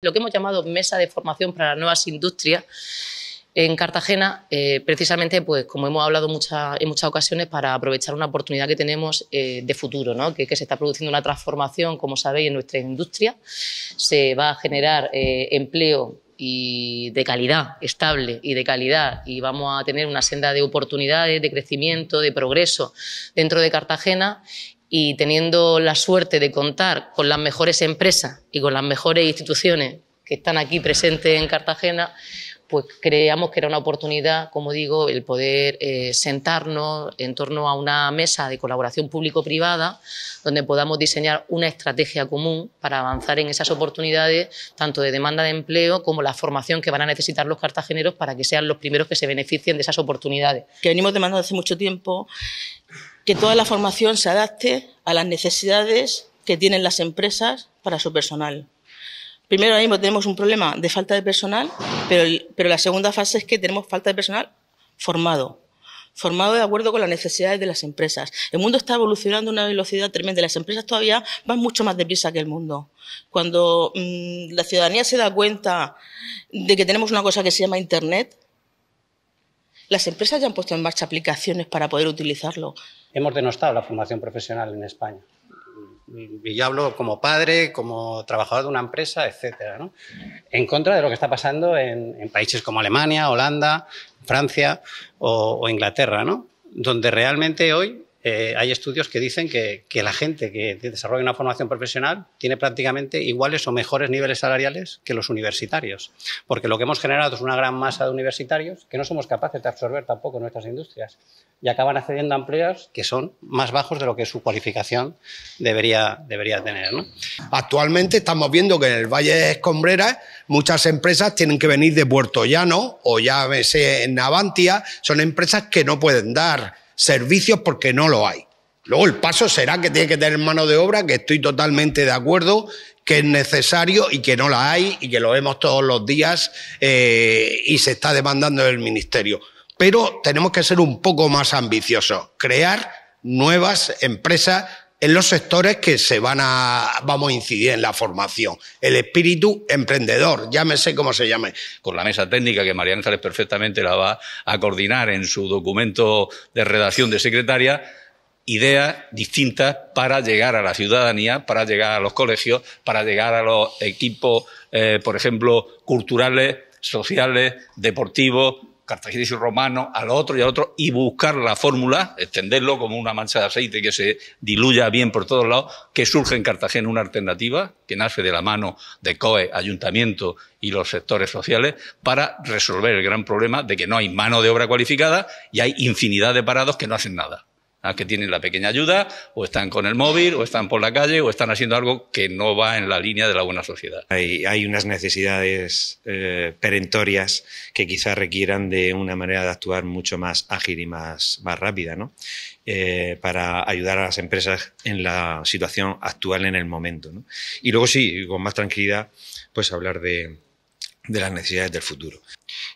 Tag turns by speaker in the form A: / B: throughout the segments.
A: Lo que hemos llamado mesa de formación para las nuevas industrias en Cartagena, eh, precisamente, pues como hemos hablado en muchas ocasiones, para aprovechar una oportunidad que tenemos eh, de futuro, ¿no? que, que, se está produciendo una transformación, como sabéis, en nuestra industria. Se va a generar eh, empleo y de calidad, estable y de calidad, y vamos a tener una senda de oportunidades, de crecimiento, de progreso dentro de Cartagena y teniendo la suerte de contar con las mejores empresas y con las mejores instituciones que están aquí presentes en Cartagena, pues creíamos que era una oportunidad, como digo, el poder eh, sentarnos en torno a una mesa de colaboración público-privada donde podamos diseñar una estrategia común para avanzar en esas oportunidades, tanto de demanda de empleo como la formación que van a necesitar los cartageneros para que sean los primeros que se beneficien de esas oportunidades. Que venimos demandando hace mucho tiempo que toda la formación se adapte a las necesidades que tienen las empresas para su personal. Primero, ahora mismo tenemos un problema de falta de personal, pero, la segunda fase es que tenemos falta de personal formado, formado de acuerdo con las necesidades de las empresas. El mundo está evolucionando a una velocidad tremenda. Las empresas todavía van mucho más deprisa que el mundo. Cuando mm, la ciudadanía se da cuenta de que tenemos una cosa que se llama Internet, las empresas ya han puesto en marcha aplicaciones para poder utilizarlo hemos denostado la formación profesional en España.
B: Y yo hablo como padre, como trabajador de una empresa, etcétera, en contra de lo que está pasando en, países como Alemania, Holanda, Francia o, o Inglaterra, ¿no? donde realmente hoy eh, hay estudios que dicen que, la gente que desarrolla una formación profesional tiene prácticamente iguales o mejores niveles salariales que los universitarios, porque lo que hemos generado es una gran masa de universitarios que no somos capaces de absorber tampoco en nuestras industrias y acaban accediendo a empleos que son más bajos de lo que su cualificación debería, debería tener. Actualmente estamos viendo que en el Valle de Escombreras muchas empresas tienen que venir de Puerto Llano o ya en Navantia, son empresas que no pueden dar servicios porque no lo hay. Luego el paso será que tiene que tener mano de obra, que estoy totalmente de acuerdo, que es necesario y que no la hay y que lo vemos todos los días eh, y se está demandando del Ministerio. Pero tenemos que ser un poco más ambiciosos, crear nuevas empresas en los sectores que se van a, vamos a incidir en la formación. El espíritu emprendedor, llámese como se llame. Con la mesa técnica que María Ángeles perfectamente la va a coordinar en su documento de redacción de secretaria, ideas distintas para llegar a la ciudadanía, para llegar a los colegios, para llegar a los equipos, eh, por ejemplo, culturales, sociales, deportivos, y romano, al otro y al otro, y buscar la fórmula, extenderlo como una mancha de aceite que se diluya bien por todos lados, que surge en Cartagena una alternativa que nace de la mano de COE, ayuntamiento y los sectores sociales para resolver el gran problema de que no hay mano de obra cualificada y hay infinidad de parados que no hacen nada que tienen la pequeña ayuda, o están con el móvil, o están por la calle, o están haciendo algo que no va en la línea de la buena sociedad. Hay, unas necesidades eh, perentorias que quizás requieran de una manera de actuar mucho más ágil y más, más rápida, ¿no? Eh, para ayudar a las empresas en la situación actual en el momento. ¿no? Y luego sí, con más tranquilidad, pues hablar de, de las necesidades del futuro.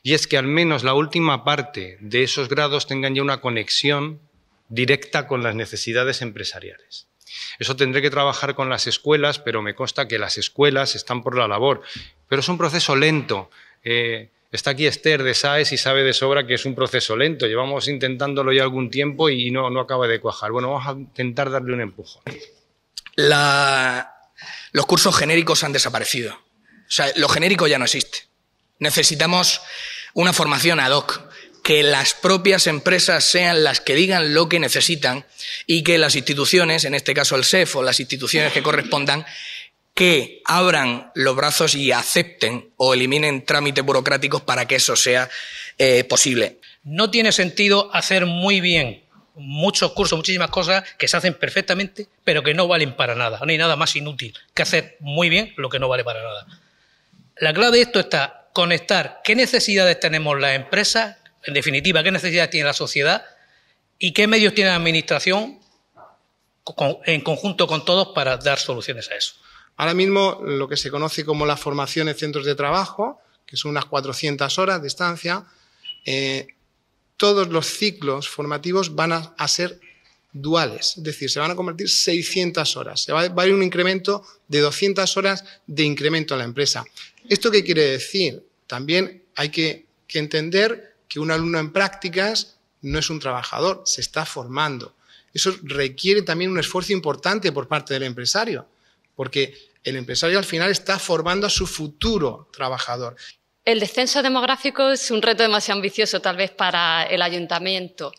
B: Y es que al menos la última parte de esos grados tengan ya una conexión directa con las necesidades empresariales. Eso tendré que trabajar con las escuelas, pero me consta que las escuelas están por la labor. Pero es un proceso lento. Eh, está aquí Esther de Saes y sabe de sobra que es un proceso lento. Llevamos intentándolo ya algún tiempo y no, no acaba de cuajar. Bueno, vamos a intentar darle un empujón.
A: Los cursos genéricos han desaparecido. O sea, lo genérico ya no existe. Necesitamos una formación ad hoc que las propias empresas sean las que digan lo que necesitan y que las instituciones, en este caso el SEF o las instituciones que correspondan, que abran los brazos y acepten o eliminen trámites burocráticos para que eso sea eh, posible. No
B: tiene sentido hacer muy bien muchos cursos, muchísimas cosas que se hacen perfectamente, pero que no valen para nada. No hay nada más inútil que hacer muy bien lo que no vale para nada. La clave de esto está conectar qué necesidades tenemos las empresas en definitiva, ¿qué necesidades tiene la sociedad y qué medios tiene la Administración en
A: conjunto con todos para dar soluciones a eso? Ahora mismo lo que se conoce como la formación en centros de trabajo, que son unas 400 horas de estancia, eh, todos los ciclos formativos van a, ser duales, es decir, se van a convertir 600 horas, se va, a haber un incremento de 200 horas de incremento a la empresa. ¿Esto qué quiere decir? También hay que entender que un alumno en prácticas no es un trabajador, se está formando. Eso requiere también un esfuerzo importante por parte del empresario, porque el empresario al final está formando a su futuro trabajador.
C: El descenso demográfico es un reto demasiado ambicioso tal vez para el ayuntamiento.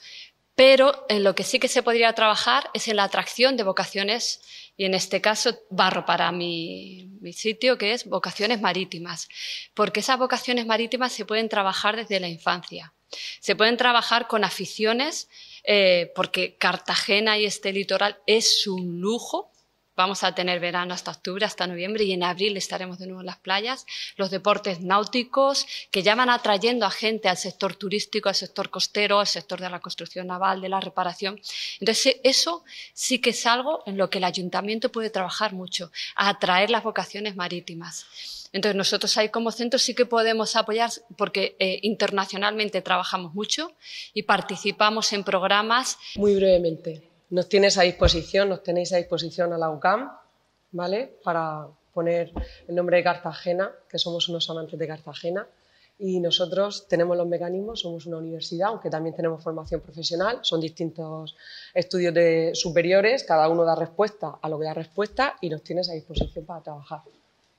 C: Pero en lo que sí que se podría trabajar es en la atracción de vocaciones, y en este caso barro para mi, sitio, que es vocaciones marítimas, porque esas vocaciones marítimas se pueden trabajar desde la infancia. Se pueden trabajar con aficiones, eh, porque Cartagena y este litoral es un lujo, Vamos a tener verano hasta octubre, hasta noviembre y en abril estaremos de nuevo en las playas. Los deportes náuticos que ya van atrayendo a gente al sector turístico, al sector costero, al sector de la construcción naval, de la reparación. Entonces, eso sí que es algo en lo que el ayuntamiento puede trabajar mucho, atraer las vocaciones marítimas. Entonces, nosotros ahí como centro sí que podemos apoyar porque eh, internacionalmente trabajamos mucho y participamos en programas.
A: Muy brevemente, nos tienes a disposición, nos tenéis a disposición a la UCAM, ¿vale? Para poner el nombre de Cartagena, que somos unos amantes de Cartagena. Y nosotros tenemos los mecanismos, somos una universidad, aunque también tenemos formación profesional, son distintos estudios de superiores, cada uno da respuesta a lo que da respuesta y nos tienes a disposición para trabajar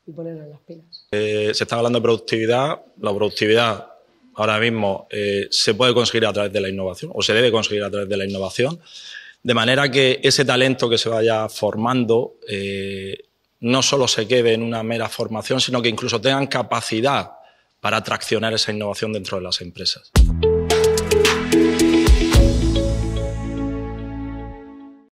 A: y en las pilas.
B: Eh, se está hablando de productividad, la productividad ahora mismo eh, se puede conseguir a través de la innovación o se debe conseguir a través de la innovación. De manera que ese talento que se vaya formando eh, no solo se quede en una mera formación, sino que incluso tengan capacidad para traccionar esa innovación dentro de las empresas.